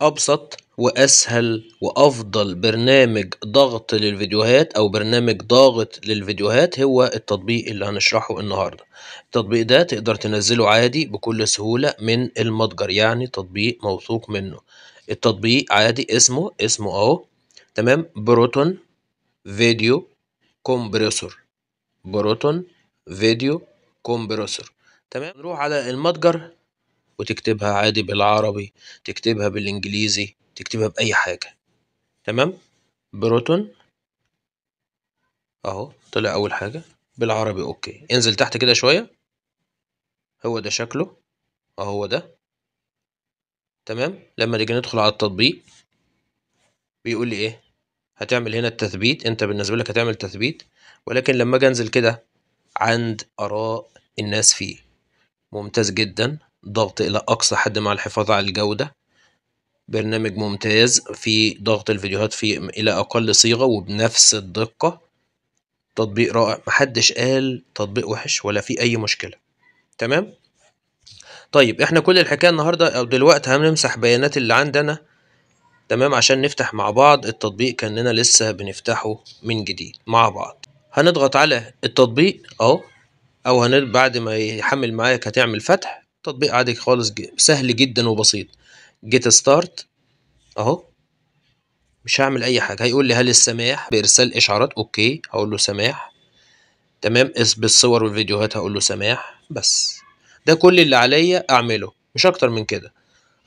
أبسط وأسهل وأفضل برنامج ضغط للفيديوهات أو برنامج ضاغط للفيديوهات هو التطبيق اللي هنشرحه النهاردة التطبيق ده تقدر تنزله عادي بكل سهولة من المتجر يعني تطبيق موثوق منه التطبيق عادي اسمه اسمه اهو تمام بروتون فيديو كومبريسور بروتون فيديو كومبريسور تمام نروح على المتجر وتكتبها عادي بالعربي تكتبها بالإنجليزي تكتبها بأي حاجة تمام بروتون أهو طلع أول حاجة بالعربي أوكي انزل تحت كده شوية هو ده شكله أهو ده تمام لما نيجي ندخل على التطبيق بيقول لي إيه هتعمل هنا التثبيت أنت بالنسبة لك هتعمل تثبيت ولكن لما أجي أنزل كده عند آراء الناس فيه ممتاز جدا ضغط إلى أقصى حد مع الحفاظ على الجودة برنامج ممتاز في ضغط الفيديوهات في إلى أقل صيغة وبنفس الدقة تطبيق رائع محدش قال تطبيق وحش ولا فيه أي مشكلة تمام طيب احنا كل الحكاية النهاردة أو دلوقتي هنمسح بيانات اللي عندنا تمام عشان نفتح مع بعض التطبيق كأننا لسه بنفتحه من جديد مع بعض هنضغط على التطبيق اهو او هن بعد ما يحمل معاك هتعمل فتح تطبيق عادي خالص سهل جدا وبسيط جيت ستارت اهو مش هعمل اي حاجه هيقول لي هل السماح بارسال اشعارات اوكي هقول له سماح تمام بالصور والفيديوهات هقول له سماح بس ده كل اللي عليا اعمله مش اكتر من كده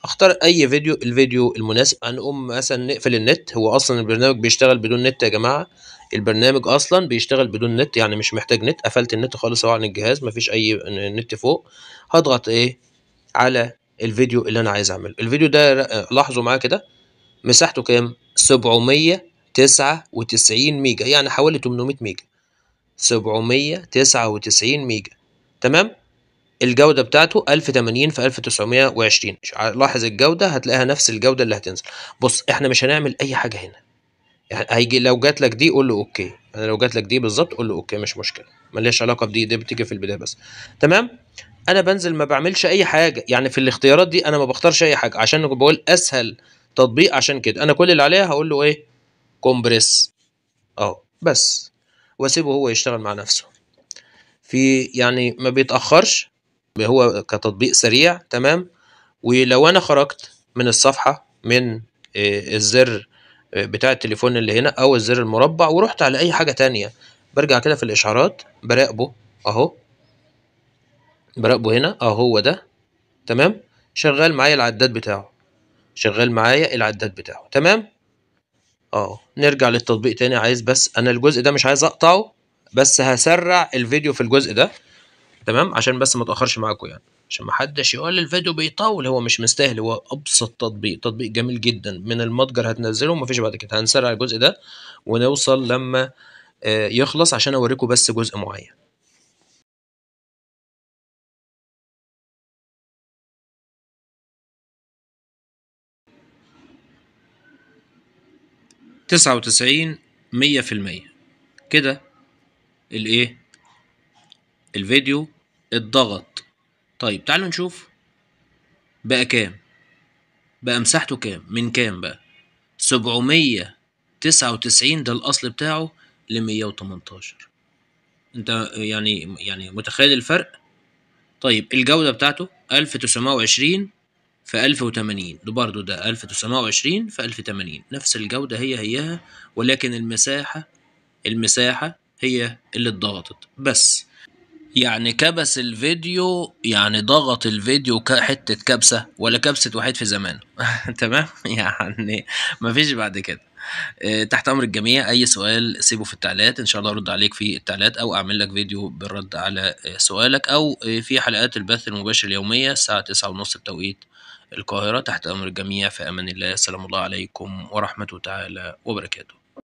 اختار اي فيديو الفيديو المناسب هنقوم مثلا نقفل النت هو اصلا البرنامج بيشتغل بدون نت يا جماعه البرنامج اصلا بيشتغل بدون نت يعني مش محتاج نت قفلت النت خالص اهو عن الجهاز مفيش اي نت فوق هضغط ايه على الفيديو اللي انا عايز اعمله الفيديو ده لاحظوا معايا كده مساحته كام 799 ميجا يعني حوالي 800 ميجا 799 ميجا تمام الجودة بتاعته 1080 في 1920 لاحظ الجودة هتلاقيها نفس الجودة اللي هتنزل بص احنا مش هنعمل اي حاجة هنا يعني هيجي لو جات لك دي قول له اوكي انا يعني لو جات لك دي بالظبط قول له اوكي مش مشكلة ملهاش علاقة بدي دي بتيجي في البداية بس تمام انا بنزل ما بعملش اي حاجة يعني في الاختيارات دي انا ما بختارش اي حاجة عشان بقول اسهل تطبيق عشان كده انا كل اللي عليها هقول له ايه كومبريس اهو بس واسيبه هو يشتغل مع نفسه في يعني ما بيتاخرش هو كتطبيق سريع تمام ولو انا خرجت من الصفحه من آه، الزر آه، بتاع التليفون اللي هنا او الزر المربع ورحت على اي حاجه تانية برجع كده في الاشعارات براقبه اهو براقبه هنا اهو ده تمام شغال معايا العداد بتاعه شغال معايا العداد بتاعه تمام اهو نرجع للتطبيق تاني عايز بس انا الجزء ده مش عايز اقطعه بس هسرع الفيديو في الجزء ده تمام عشان بس ما اتاخرش معاكم يعني عشان ما حدش يقول الفيديو بيطول هو مش مستاهل هو ابسط تطبيق تطبيق جميل جدا من المتجر هتنزله ومفيش بعد كده هنسرع الجزء ده ونوصل لما آه، يخلص عشان اوريكم بس جزء معين تسعة وتسعين مية في المية كده الايه الفيديو اتضغط طيب تعالوا نشوف بقى كام بقى مساحته كام من كام بقى سبعمية تسعة وتسعين ده الأصل بتاعه لمية وتمنتاشر انت يعني يعني متخيل الفرق طيب الجودة بتاعته ألف تسعمائة وعشرين في ألف وتمانين ده برضه ده ألف تسعمائة وعشرين في ألف تمانين نفس الجودة هي هيها ولكن المساحة المساحة هي اللي اتضغطت بس يعني كبس الفيديو يعني ضغط الفيديو حتة كبسة ولا كبسة واحد في زمانه تمام يعني مفيش بعد كده آه، تحت امر الجميع اي سؤال سيبه في التعليقات ان شاء الله ارد عليك في التعليقات او اعمل لك فيديو بالرد على آه، سؤالك او آه، في حلقات البث المباشر اليوميه الساعه 9:30 بتوقيت القاهره تحت امر الجميع في امان الله السلام الله عليكم ورحمه تعالى وبركاته